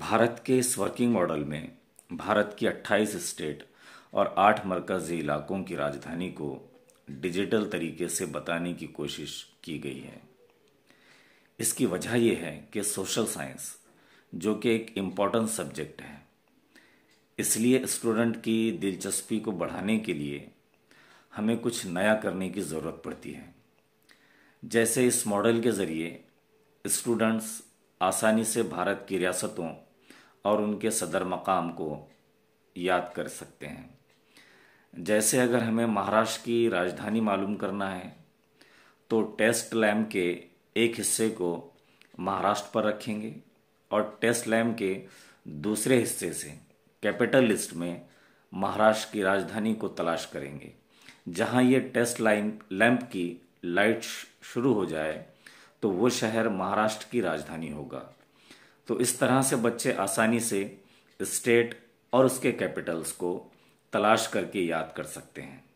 भारत के इस working model में भारत की 28 स्टेट और 8 मरकजी इलाकों की राजधानी को डिजिटल तरीके से बताने की कोशिश की गई है इसकी वजह यह है कि सोशल साइंस जो कि एक इम्पॉर्टेंट सब्जेक्ट है इसलिए स्टूडेंट की दिलचस्पी को बढ़ाने के लिए हमें कुछ नया करने की ज़रूरत पड़ती है जैसे इस मॉडल के ज़रिए स्टूडेंट्स आसानी से भारत की रियासतों और उनके सदर मकाम को याद कर सकते हैं जैसे अगर हमें महाराष्ट्र की राजधानी मालूम करना है तो टेस्ट लैम के एक हिस्से को महाराष्ट्र पर रखेंगे और टेस्ट लैम के दूसरे हिस्से से कैपिटल लिस्ट में महाराष्ट्र की राजधानी को तलाश करेंगे जहां ये टेस्ट लाइन लैंप की लाइट शुरू हो जाए तो वो शहर महाराष्ट्र की राजधानी होगा तो इस तरह से बच्चे आसानी से स्टेट और उसके कैपिटल्स को तलाश करके याद कर सकते हैं